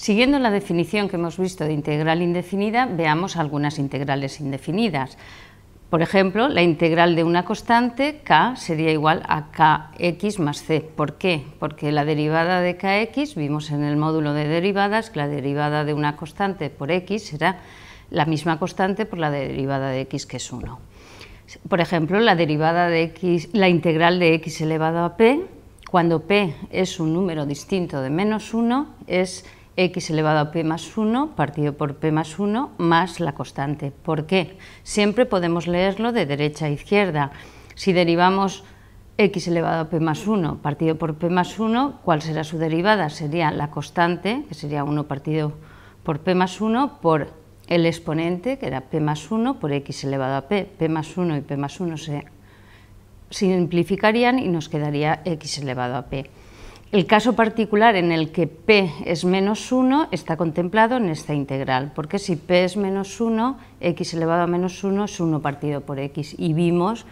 Siguiendo la definición que hemos visto de integral indefinida, veamos algunas integrales indefinidas. Por ejemplo, la integral de una constante, k, sería igual a kx más c. ¿Por qué? Porque la derivada de kx, vimos en el módulo de derivadas, que la derivada de una constante por x será la misma constante por la derivada de x, que es 1. Por ejemplo, la derivada de x, la integral de x elevado a p, cuando p es un número distinto de menos 1, es x elevado a p más 1 partido por p más 1 más la constante. ¿Por qué? Siempre podemos leerlo de derecha a izquierda. Si derivamos x elevado a p más 1 partido por p más 1, ¿cuál será su derivada? Sería la constante, que sería 1 partido por p más 1, por el exponente, que era p más 1, por x elevado a p. p más 1 y p más 1 se simplificarían y nos quedaría x elevado a p. El caso particular en el que p es menos 1 está contemplado en esta integral, porque si p es menos 1, x elevado a menos 1 es 1 partido por x, y vimos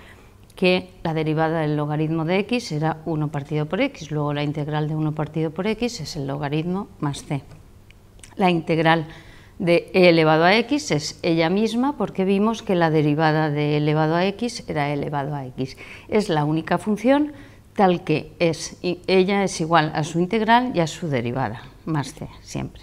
que la derivada del logaritmo de x era 1 partido por x, luego la integral de 1 partido por x es el logaritmo más c. La integral de e elevado a x es ella misma porque vimos que la derivada de e elevado a x era e elevado a x. Es la única función tal que es, y ella es igual a su integral y a su derivada, más c siempre.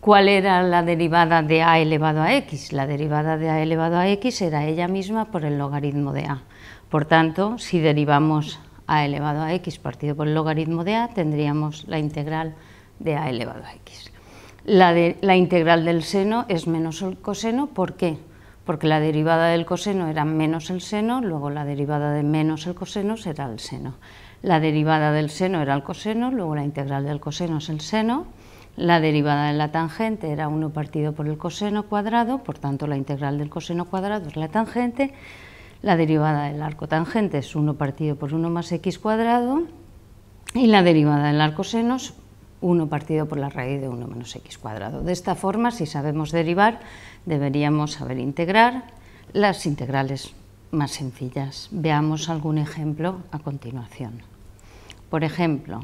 ¿Cuál era la derivada de a elevado a x? La derivada de a elevado a x era ella misma por el logaritmo de a. Por tanto, si derivamos a elevado a x partido por el logaritmo de a, tendríamos la integral de a elevado a x. La, de, la integral del seno es menos el coseno, ¿por qué? porque la derivada del coseno era menos el seno, luego la derivada de menos el coseno será el seno. La derivada del seno era el coseno, luego la integral del coseno es el seno. La derivada de la tangente era 1 partido por el coseno cuadrado, por tanto la integral del coseno cuadrado es la tangente. La derivada del arco tangente es 1 partido por 1 más x cuadrado. Y la derivada del arco es 1 partido por la raíz de 1 menos x cuadrado. De esta forma, si sabemos derivar, deberíamos saber integrar las integrales más sencillas. Veamos algún ejemplo a continuación. Por ejemplo,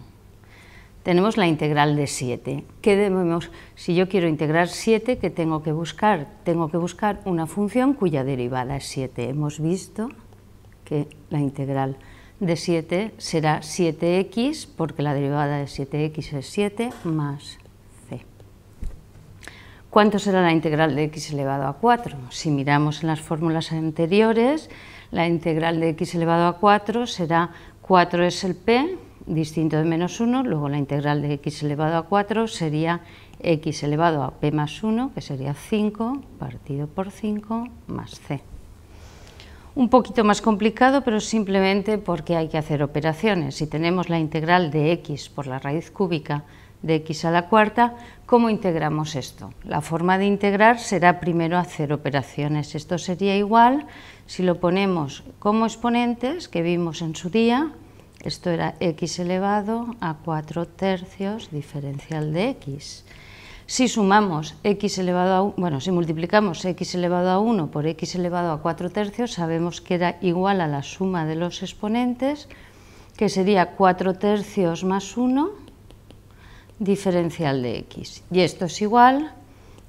tenemos la integral de 7. ¿Qué debemos? Si yo quiero integrar 7, ¿qué tengo que buscar? Tengo que buscar una función cuya derivada es 7. Hemos visto que la integral de 7 será 7x, porque la derivada de 7x es 7, más ¿Cuánto será la integral de x elevado a 4? Si miramos en las fórmulas anteriores, la integral de x elevado a 4 será 4 es el p, distinto de menos 1, luego la integral de x elevado a 4 sería x elevado a p más 1, que sería 5, partido por 5, más c. Un poquito más complicado, pero simplemente porque hay que hacer operaciones. Si tenemos la integral de x por la raíz cúbica de x a la cuarta, ¿cómo integramos esto? La forma de integrar será primero hacer operaciones. Esto sería igual si lo ponemos como exponentes que vimos en su día, esto era x elevado a 4 tercios diferencial de x. Si sumamos x elevado a, bueno, si multiplicamos x elevado a 1 por x elevado a 4 tercios, sabemos que era igual a la suma de los exponentes, que sería 4 tercios más 1 diferencial de x. Y esto es igual,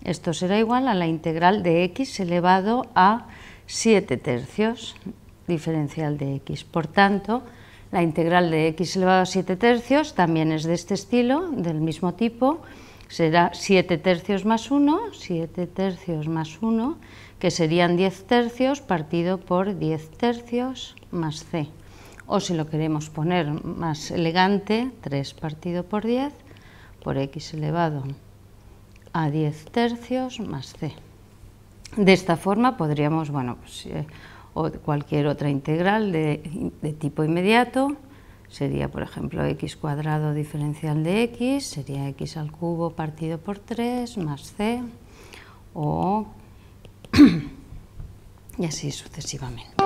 esto será igual a la integral de x elevado a 7 tercios diferencial de x. Por tanto, la integral de x elevado a 7 tercios también es de este estilo, del mismo tipo, será 7 tercios más 1, 7 tercios más 1, que serían 10 tercios partido por 10 tercios más c. O si lo queremos poner más elegante, 3 partido por 10 por x elevado a 10 tercios más c. De esta forma podríamos, bueno, pues, eh, cualquier otra integral de, de tipo inmediato, sería por ejemplo x cuadrado diferencial de x, sería x al cubo partido por 3 más c, o y así sucesivamente.